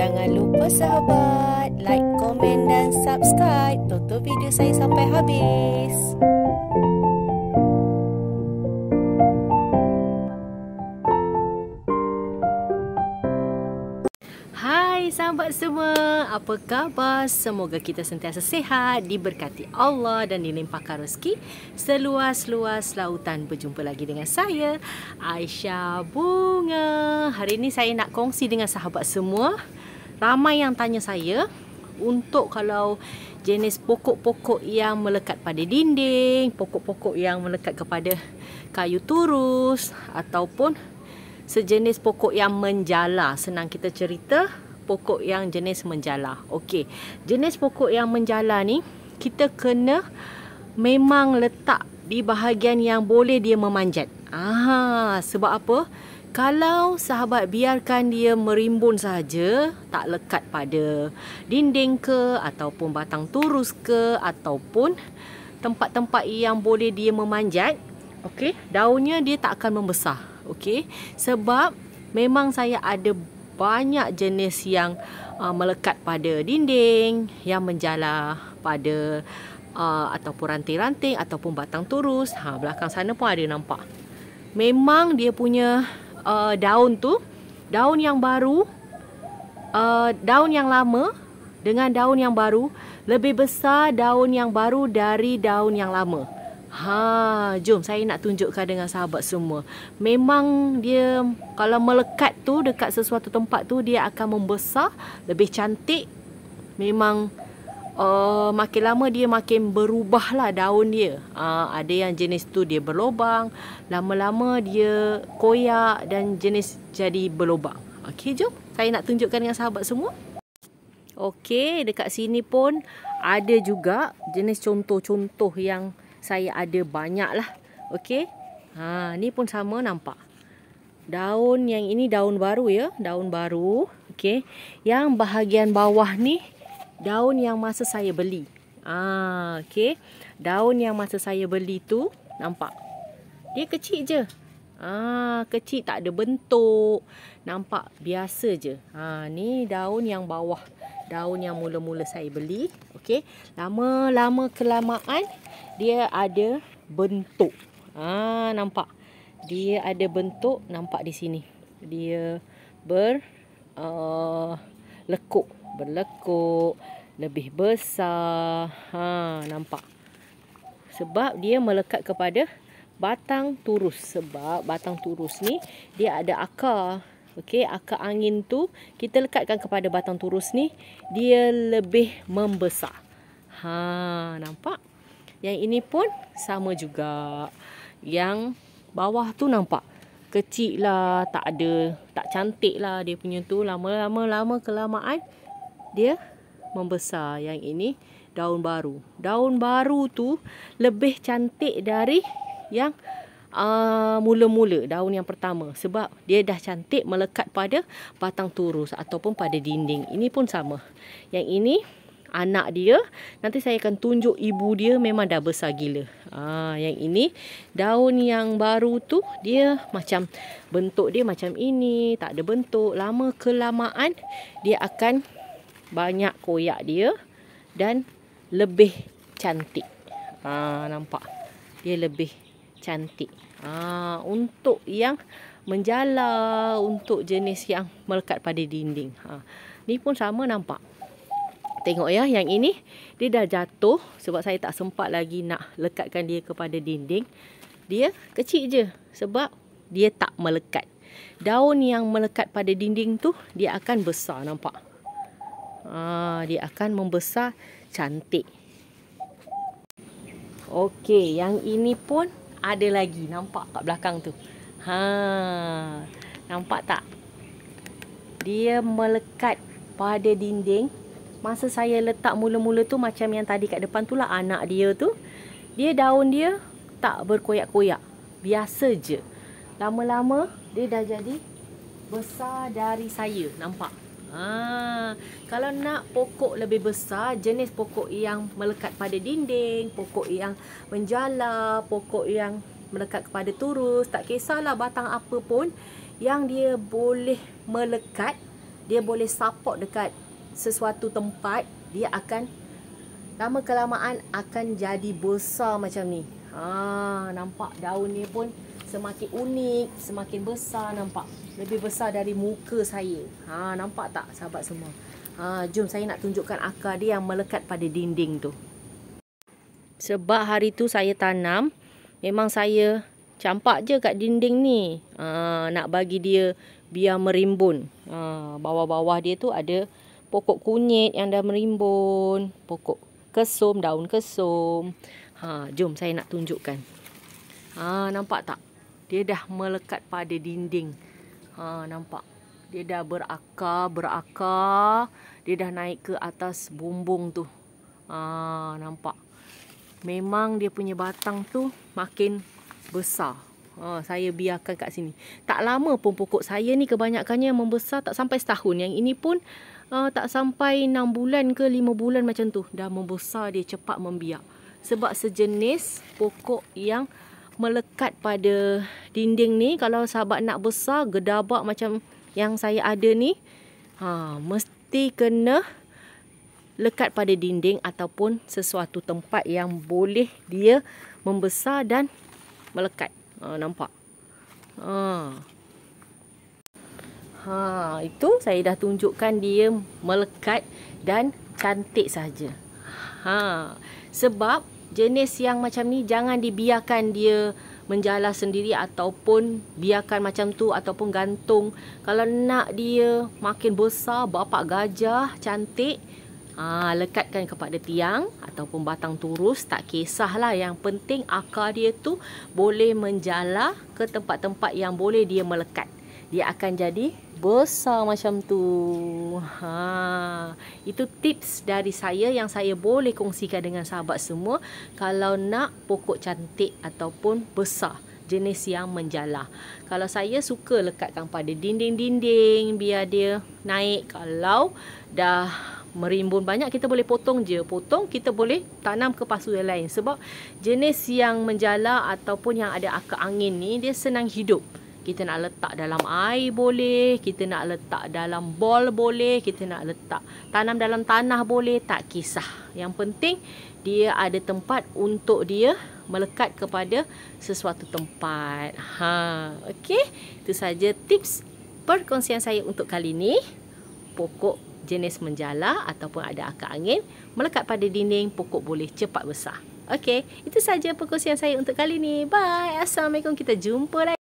Jangan lupa sahabat like, komen dan subscribe. Tonton video saya sampai habis. Hai sahabat semua. Apa khabar? Semoga kita sentiasa sehat, diberkati Allah dan dilimpahkan rezeki seluas-luas lautan. Berjumpa lagi dengan saya, Aisyah Bunga. Hari ini saya nak kongsi dengan sahabat semua ramai yang tanya saya untuk kalau jenis pokok-pokok yang melekat pada dinding, pokok-pokok yang melekat kepada kayu turus ataupun sejenis pokok yang menjala. Senang kita cerita pokok yang jenis menjala. Okey, jenis pokok yang menjala ni kita kena memang letak di bahagian yang boleh dia memanjat. Ah, sebab apa? Kalau sahabat biarkan dia merimbun saja, tak lekat pada dinding ke ataupun batang turus ke ataupun tempat-tempat yang boleh dia memanjat, okey, daunnya dia tak akan membesar. Okey, sebab memang saya ada banyak jenis yang uh, melekat pada dinding, yang menjalar pada uh, ataupun ranting-ranting ataupun batang turus. Ha, belakang sana pun ada nampak. Memang dia punya uh, daun tu, daun yang baru, uh, daun yang lama dengan daun yang baru lebih besar daun yang baru dari daun yang lama. Ha, jom saya nak tunjukkan dengan sahabat semua. Memang dia kalau melekat tu dekat sesuatu tempat tu dia akan membesar, lebih cantik. Memang uh, makin lama dia makin berubahlah daun dia. Uh, ada yang jenis tu dia berlobang, lama-lama dia koyak dan jenis jadi berlobang. Okey, jom saya nak tunjukkan dengan sahabat semua. Okey, dekat sini pun ada juga jenis contoh-contoh yang saya ada banyak lah. Okey, ha, ni pun sama nampak. Daun yang ini daun baru ya, daun baru. Okey, yang bahagian bawah ni daun yang masa saya beli. Ah, okey. Daun yang masa saya beli tu nampak. Dia kecil je. Ah, kecil tak ada bentuk. Nampak biasa je. Ha, ah, ni daun yang bawah. Daun yang mula-mula saya beli, okey. Lama-lama kelamaan dia ada bentuk. Ah, nampak. Dia ada bentuk nampak di sini. Dia ber uh, lekuk berlekuk, lebih besar. Ha, nampak. Sebab dia melekat kepada batang turus. Sebab batang turus ni dia ada akar. Okey, akar angin tu kita lekatkan kepada batang turus ni, dia lebih membesar. Ha, nampak? Yang ini pun sama juga. Yang bawah tu nampak kecil lah, tak ada, tak cantik lah dia punya tu. Lama-lama, lama kelamaan, dia membesar yang ini daun baru daun baru tu lebih cantik dari yang ah, mula-mula uh, daun yang pertama sebab dia dah cantik melekat pada batang turus ataupun pada dinding ini pun sama yang ini anak dia nanti saya akan tunjuk ibu dia memang dah besar gila Ah, yang ini daun yang baru tu dia macam bentuk dia macam ini tak ada bentuk lama kelamaan dia akan banyak koyak dia dan lebih cantik. Ha nampak. Dia lebih cantik. Ha untuk yang menjala untuk jenis yang melekat pada dinding. Ha. Ni pun sama nampak. Tengok ya yang ini dia dah jatuh sebab saya tak sempat lagi nak lekatkan dia kepada dinding. Dia kecil je sebab dia tak melekat. Daun yang melekat pada dinding tu dia akan besar nampak. Ah, dia akan membesar cantik. Okey, yang ini pun ada lagi. Nampak kat belakang tu. Ha. Nampak tak? Dia melekat pada dinding. Masa saya letak mula-mula tu macam yang tadi kat depan tu lah anak dia tu. Dia daun dia tak berkoyak-koyak. Biasa je. Lama-lama dia dah jadi besar dari saya. Nampak? Ha, kalau nak pokok lebih besar, jenis pokok yang melekat pada dinding, pokok yang menjala, pokok yang melekat kepada turus, tak kisahlah batang apa pun yang dia boleh melekat, dia boleh support dekat sesuatu tempat, dia akan lama kelamaan akan jadi besar macam ni. Ha, nampak daun ni pun semakin unik, semakin besar nampak. Lebih besar dari muka saya. Ha nampak tak sahabat semua? Ha jom saya nak tunjukkan akar dia yang melekat pada dinding tu. Sebab hari tu saya tanam, memang saya campak je kat dinding ni. Ha nak bagi dia biar merimbun. Ha bawah-bawah dia tu ada pokok kunyit yang dah merimbun, pokok kesum, daun kesum. Ha jom saya nak tunjukkan. Ha nampak tak? dia dah melekat pada dinding. Ha nampak. Dia dah berakar, berakar. Dia dah naik ke atas bumbung tu. Ha nampak. Memang dia punya batang tu makin besar. Ha saya biarkan kat sini. Tak lama pun pokok saya ni kebanyakannya membesar tak sampai setahun. Yang ini pun uh, tak sampai 6 bulan ke 5 bulan macam tu dah membesar dia cepat membiak. Sebab sejenis pokok yang melekat pada dinding ni kalau sahabat nak besar gedabak macam yang saya ada ni ha mesti kena lekat pada dinding ataupun sesuatu tempat yang boleh dia membesar dan melekat. Ha nampak. Ha. Ha itu saya dah tunjukkan dia melekat dan cantik saja. Ha sebab jenis yang macam ni jangan dibiarkan dia menjala sendiri ataupun biarkan macam tu ataupun gantung. Kalau nak dia makin besar, bapak gajah, cantik, aa, ha, lekatkan kepada tiang ataupun batang turus. Tak kisahlah yang penting akar dia tu boleh menjala ke tempat-tempat yang boleh dia melekat. Dia akan jadi besar macam tu. Ha, itu tips dari saya yang saya boleh kongsikan dengan sahabat semua kalau nak pokok cantik ataupun besar jenis yang menjalar. Kalau saya suka lekatkan pada dinding-dinding biar dia naik. Kalau dah merimbun banyak kita boleh potong je. Potong kita boleh tanam ke pasu yang lain sebab jenis yang menjalar ataupun yang ada akar angin ni dia senang hidup. Kita nak letak dalam air boleh, kita nak letak dalam bol boleh, kita nak letak tanam dalam tanah boleh, tak kisah. Yang penting dia ada tempat untuk dia melekat kepada sesuatu tempat. Ha, okey. Itu saja tips perkongsian saya untuk kali ini. Pokok jenis menjala ataupun ada akar angin melekat pada dinding pokok boleh cepat besar. Okey, itu saja perkongsian saya untuk kali ini. Bye. Assalamualaikum. Kita jumpa lagi.